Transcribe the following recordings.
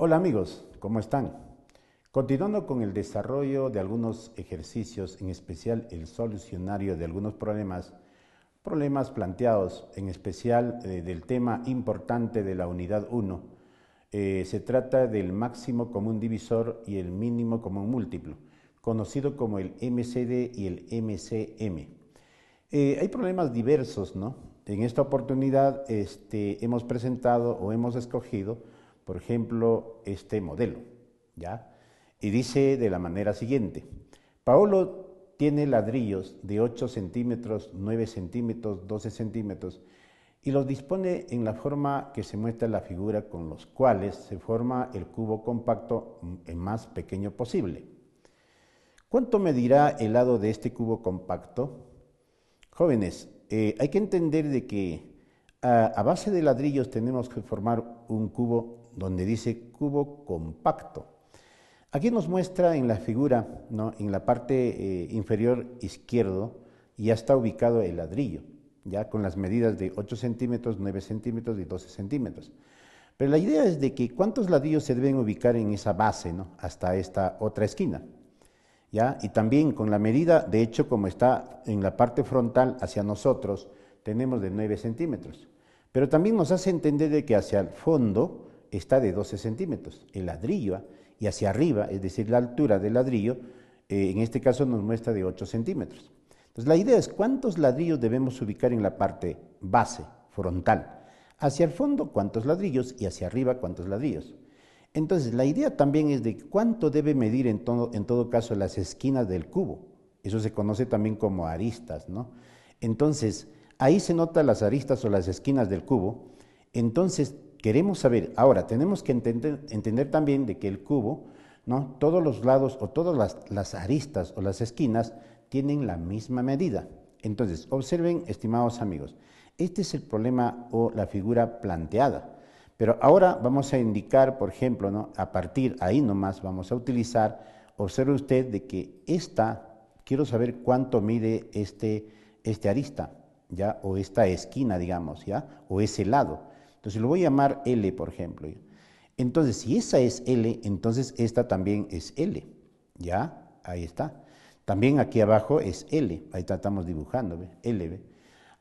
Hola amigos, ¿cómo están? Continuando con el desarrollo de algunos ejercicios, en especial el solucionario de algunos problemas, problemas planteados en especial eh, del tema importante de la unidad 1, eh, se trata del máximo común divisor y el mínimo común múltiplo, conocido como el MCD y el MCM. Eh, hay problemas diversos, ¿no? En esta oportunidad este, hemos presentado o hemos escogido por ejemplo, este modelo. ¿ya? Y dice de la manera siguiente, Paolo tiene ladrillos de 8 centímetros, 9 centímetros, 12 centímetros, y los dispone en la forma que se muestra en la figura con los cuales se forma el cubo compacto el más pequeño posible. ¿Cuánto medirá el lado de este cubo compacto? Jóvenes, eh, hay que entender de que ah, a base de ladrillos tenemos que formar un cubo donde dice cubo compacto. Aquí nos muestra en la figura, en la parte eh, inferior izquierdo, ya está ubicado el ladrillo, ya con las medidas de 8 centímetros, 9 centímetros y 12 centímetros. Pero la idea es de que cuántos ladrillos se deben ubicar en esa base, ¿no? hasta esta otra esquina. ¿ya? Y también con la medida, de hecho, como está en la parte frontal hacia nosotros, tenemos de 9 centímetros. Pero también nos hace entender de que hacia el fondo está de 12 centímetros. El ladrillo y hacia arriba, es decir, la altura del ladrillo, eh, en este caso nos muestra de 8 centímetros. Entonces la idea es cuántos ladrillos debemos ubicar en la parte base, frontal. Hacia el fondo cuántos ladrillos y hacia arriba cuántos ladrillos. Entonces la idea también es de cuánto debe medir en todo, en todo caso las esquinas del cubo. Eso se conoce también como aristas, ¿no? Entonces, ahí se notan las aristas o las esquinas del cubo. Entonces, queremos saber. Ahora, tenemos que entender, también de que el cubo, ¿no? todos los lados o todas las, las aristas o las esquinas tienen la misma medida. Entonces, observen, estimados amigos, este es el problema o la figura planteada. Pero ahora vamos a indicar, por ejemplo, ¿no? a partir ahí nomás vamos a utilizar, observe usted de que esta, quiero saber cuánto mide este, este arista, ¿ya? O esta esquina, digamos, ¿ya? O ese lado. Entonces lo voy a llamar L, por ejemplo. Entonces, si esa es L, entonces esta también es L. ¿Ya? Ahí está. También aquí abajo es L. Ahí estamos dibujando, ¿ve? L.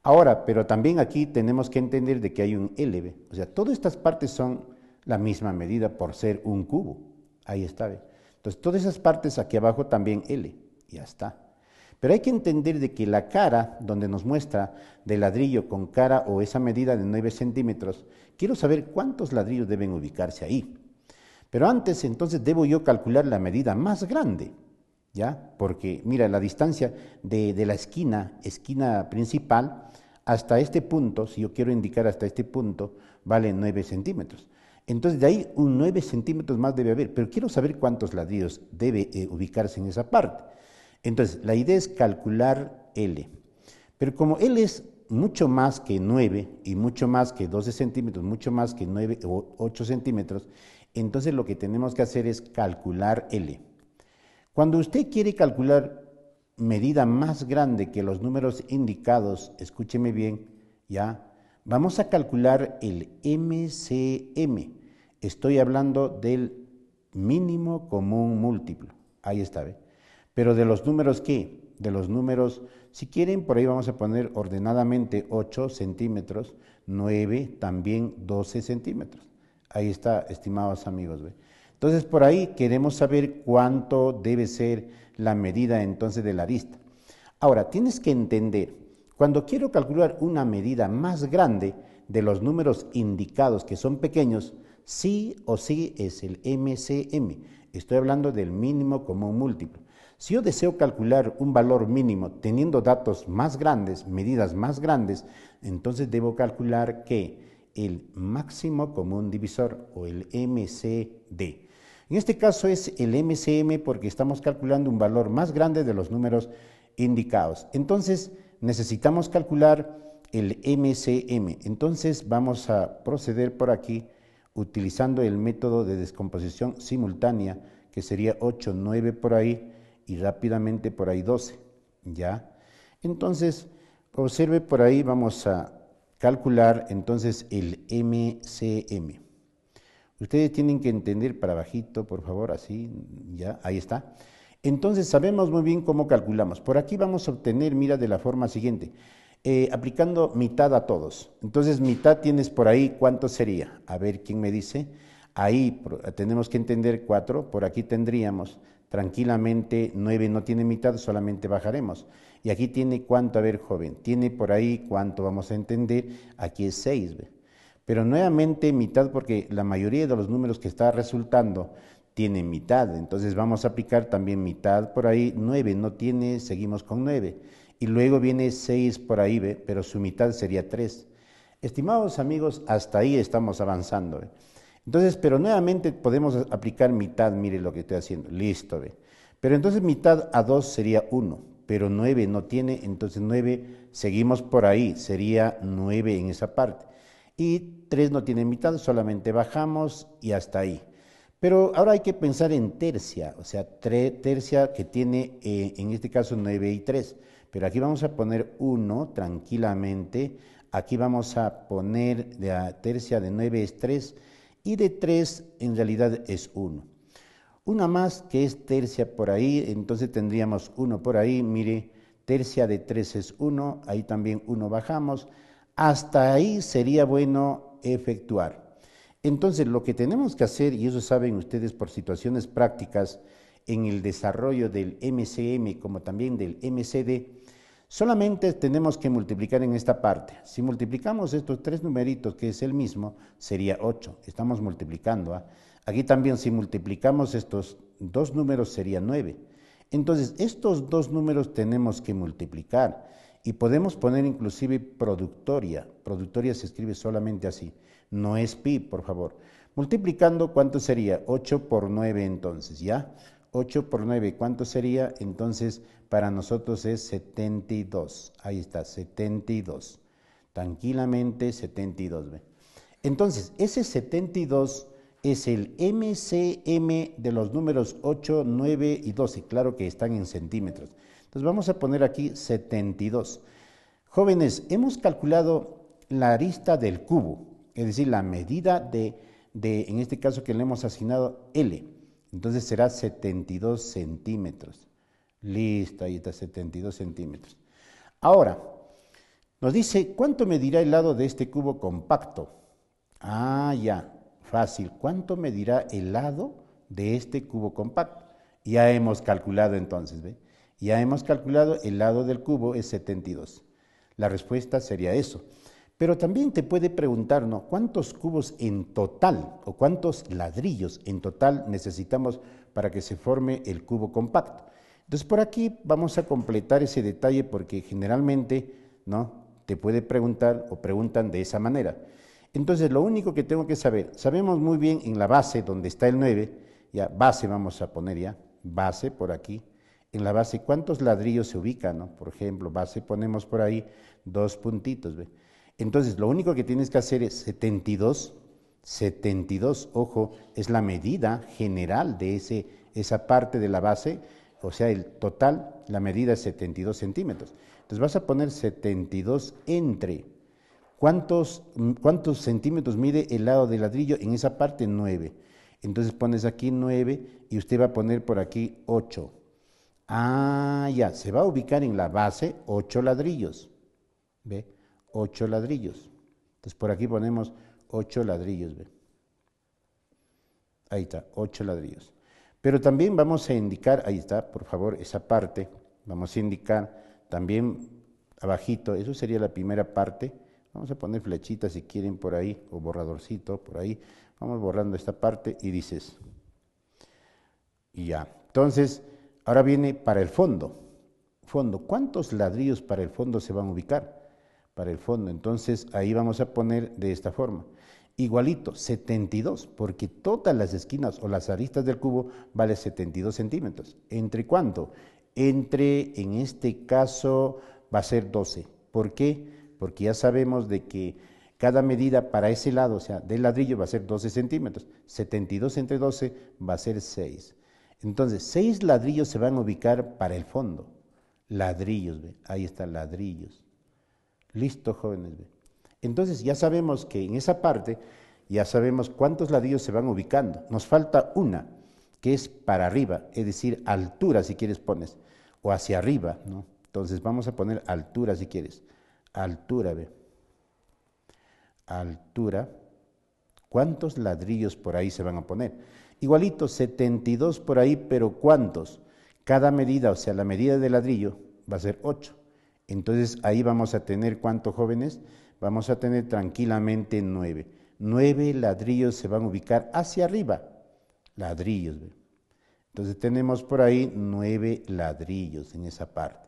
Ahora, pero también aquí tenemos que entender de que hay un L. O sea, todas estas partes son la misma medida por ser un cubo. Ahí está. ¿ve? Entonces, todas esas partes aquí abajo también L. Ya está. Pero hay que entender de que la cara, donde nos muestra de ladrillo con cara o esa medida de 9 centímetros, quiero saber cuántos ladrillos deben ubicarse ahí. Pero antes entonces debo yo calcular la medida más grande, ¿ya? Porque mira, la distancia de, la esquina, esquina principal, hasta este punto, si yo quiero indicar hasta este punto, vale 9 centímetros. Entonces de ahí un 9 centímetros más debe haber, pero quiero saber cuántos ladrillos debe eh, ubicarse en esa parte. Entonces, la idea es calcular L. Pero como L es mucho más que 9 y mucho más que 12 centímetros, mucho más que 9 o 8 centímetros, entonces lo que tenemos que hacer es calcular L. Cuando usted quiere calcular medida más grande que los números indicados, escúcheme bien, ya, vamos a calcular el MCM. Estoy hablando del mínimo común múltiplo. Ahí está, ¿ve? Pero de los números, ¿qué? De los números, si quieren, por ahí vamos a poner ordenadamente 8 centímetros, 9, también 12 centímetros. Ahí está, estimados amigos. Entonces, por ahí queremos saber cuánto debe ser la medida entonces de la lista. Ahora, tienes que entender, cuando quiero calcular una medida más grande de los números indicados que son pequeños, sí o sí es el MCM. Estoy hablando del mínimo común múltiplo. Si yo deseo calcular un valor mínimo teniendo datos más grandes, medidas más grandes, entonces debo calcular que el máximo común divisor o el MCD. En este caso es el MCM porque estamos calculando un valor más grande de los números indicados. Entonces necesitamos calcular el MCM. Entonces vamos a proceder por aquí utilizando el método de descomposición simultánea que sería 8, 9 por ahí y rápidamente por ahí 12, ¿ya? Entonces, observe por ahí, vamos a calcular entonces el MCM. Ustedes tienen que entender para bajito, por favor, así, ya, ahí está. Entonces sabemos muy bien cómo calculamos. Por aquí vamos a obtener, mira, de la forma siguiente, eh, aplicando mitad a todos. Entonces mitad tienes por ahí, ¿cuánto sería? A ver, ¿quién me dice? Ahí tenemos que entender 4, por aquí tendríamos tranquilamente 9 no tiene mitad, solamente bajaremos. Y aquí tiene cuánto, a ver, joven, tiene por ahí cuánto vamos a entender, aquí es 6. Pero nuevamente mitad porque la mayoría de los números que está resultando tiene mitad, entonces vamos a aplicar también mitad por ahí, 9 no tiene, seguimos con 9. Y luego viene 6 por ahí, ¿ve? pero su mitad sería 3. Estimados amigos, hasta ahí estamos avanzando. Entonces, pero nuevamente podemos aplicar mitad, mire lo que estoy haciendo, listo, ve. Pero entonces mitad a 2 sería 1, pero 9 no tiene, entonces 9, seguimos por ahí, sería 9 en esa parte. Y 3 no tiene mitad, solamente bajamos y hasta ahí. Pero ahora hay que pensar en tercia, o sea, tercia que tiene eh, en este caso 9 y 3. Pero aquí vamos a poner 1 tranquilamente, aquí vamos a poner la tercia de 9 es 3 y de tres en realidad es uno. Una más que es tercia por ahí, entonces tendríamos uno por ahí, mire, tercia de tres es uno, ahí también uno bajamos, hasta ahí sería bueno efectuar. Entonces lo que tenemos que hacer, y eso saben ustedes por situaciones prácticas, en el desarrollo del MCM como también del MCD, Solamente tenemos que multiplicar en esta parte. Si multiplicamos estos tres numeritos, que es el mismo, sería 8. Estamos multiplicando. ¿ah? Aquí también si multiplicamos estos dos números sería 9. Entonces, estos dos números tenemos que multiplicar y podemos poner inclusive productoria. Productoria se escribe solamente así, no es pi, por favor. Multiplicando, ¿cuánto sería? 8 por 9 entonces, ¿ya? 8 por 9, ¿cuánto sería? Entonces, para nosotros es 72. Ahí está, 72. Tranquilamente 72. Entonces, ese 72 es el MCM de los números 8, 9 y 12. Claro que están en centímetros. Entonces, vamos a poner aquí 72. Jóvenes, hemos calculado la arista del cubo, es decir, la medida de, de en este caso que le hemos asignado L. Entonces será 72 centímetros. Listo, ahí está, 72 centímetros. Ahora, nos dice, ¿cuánto medirá el lado de este cubo compacto? Ah, ya, fácil. ¿Cuánto medirá el lado de este cubo compacto? Ya hemos calculado entonces, ¿ve? Ya hemos calculado el lado del cubo es 72. La respuesta sería eso. Pero también te puede preguntar, ¿no? ¿Cuántos cubos en total o cuántos ladrillos en total necesitamos para que se forme el cubo compacto? Entonces, por aquí vamos a completar ese detalle porque generalmente, ¿no? Te puede preguntar o preguntan de esa manera. Entonces, lo único que tengo que saber, sabemos muy bien en la base donde está el 9, ya base vamos a poner ya, base por aquí. En la base, ¿cuántos ladrillos se ubican? No? Por ejemplo, base ponemos por ahí dos puntitos. ¿ve? Entonces, lo único que tienes que hacer es 72, 72, ojo, es la medida general de ese, esa parte de la base, o sea, el total, la medida es 72 centímetros. Entonces vas a poner 72 entre. ¿Cuántos, cuántos centímetros mide el lado del ladrillo en esa parte? 9. Entonces pones aquí 9 y usted va a poner por aquí 8. Ah, ya, se va a ubicar en la base 8 ladrillos. ¿Ve? ocho ladrillos. Entonces por aquí ponemos ocho ladrillos. ¿ve? Ahí está, ocho ladrillos. Pero también vamos a indicar, ahí está, por favor, esa parte. Vamos a indicar también abajito, eso sería la primera parte. Vamos a poner flechitas si quieren por ahí, o borradorcito por ahí. Vamos borrando esta parte y dices. Y ya. Entonces, ahora viene para el fondo. Fondo, ¿cuántos ladrillos para el fondo se van a ubicar? para el fondo. Entonces ahí vamos a poner de esta forma. Igualito, 72, porque todas las esquinas o las aristas del cubo vale 72 centímetros. ¿Entre cuánto? Entre, en este caso, va a ser 12. ¿Por qué? Porque ya sabemos de que cada medida para ese lado, o sea, del ladrillo va a ser 12 centímetros. 72 entre 12 va a ser 6. Entonces, 6 ladrillos se van a ubicar para el fondo. Ladrillos, ahí están ladrillos. Listo, jóvenes. Entonces ya sabemos que en esa parte ya sabemos cuántos ladrillos se van ubicando. Nos falta una, que es para arriba, es decir, altura si quieres pones, o hacia arriba, ¿no? Entonces vamos a poner altura si quieres. Altura, B, Altura. ¿Cuántos ladrillos por ahí se van a poner? Igualito, 72 por ahí, pero ¿cuántos? Cada medida, o sea, la medida de ladrillo va a ser 8. Entonces ahí vamos a tener cuántos jóvenes? Vamos a tener tranquilamente nueve. Nueve ladrillos se van a ubicar hacia arriba. Ladrillos. Entonces tenemos por ahí nueve ladrillos en esa parte.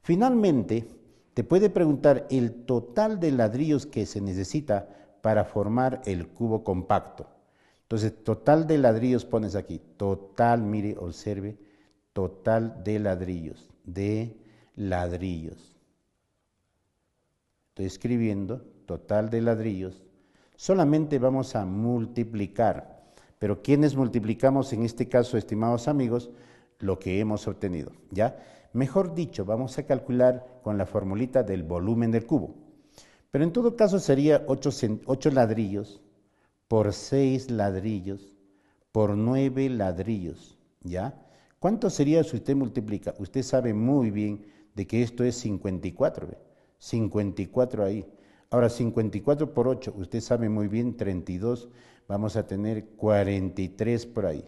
Finalmente, te puede preguntar el total de ladrillos que se necesita para formar el cubo compacto. Entonces, total de ladrillos pones aquí. Total, mire, observe, total de ladrillos. De ladrillos. Estoy escribiendo total de ladrillos. Solamente vamos a multiplicar. Pero ¿quiénes multiplicamos en este caso, estimados amigos? Lo que hemos obtenido, ¿ya? Mejor dicho, vamos a calcular con la formulita del volumen del cubo. Pero en todo caso sería 8, ladrillos por 6 ladrillos por 9 ladrillos, ¿ya? ¿Cuánto sería si usted multiplica? Usted sabe muy bien de que esto es 54, 54 ahí. Ahora, 54 por 8, usted sabe muy bien, 32, vamos a tener 43 por ahí.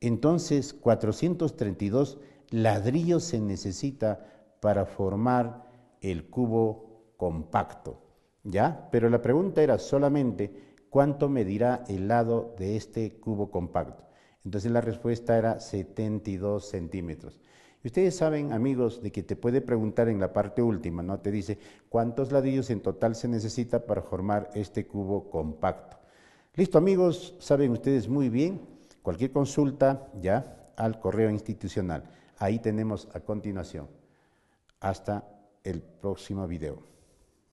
Entonces, 432 ladrillos se necesita para formar el cubo compacto, ¿ya? Pero la pregunta era solamente, ¿cuánto medirá el lado de este cubo compacto? Entonces la respuesta era 72 centímetros. Y ustedes saben, amigos, de que te puede preguntar en la parte última, ¿no? Te dice cuántos ladrillos en total se necesita para formar este cubo compacto. Listo, amigos, saben ustedes muy bien. Cualquier consulta ya al correo institucional. Ahí tenemos a continuación. Hasta el próximo video.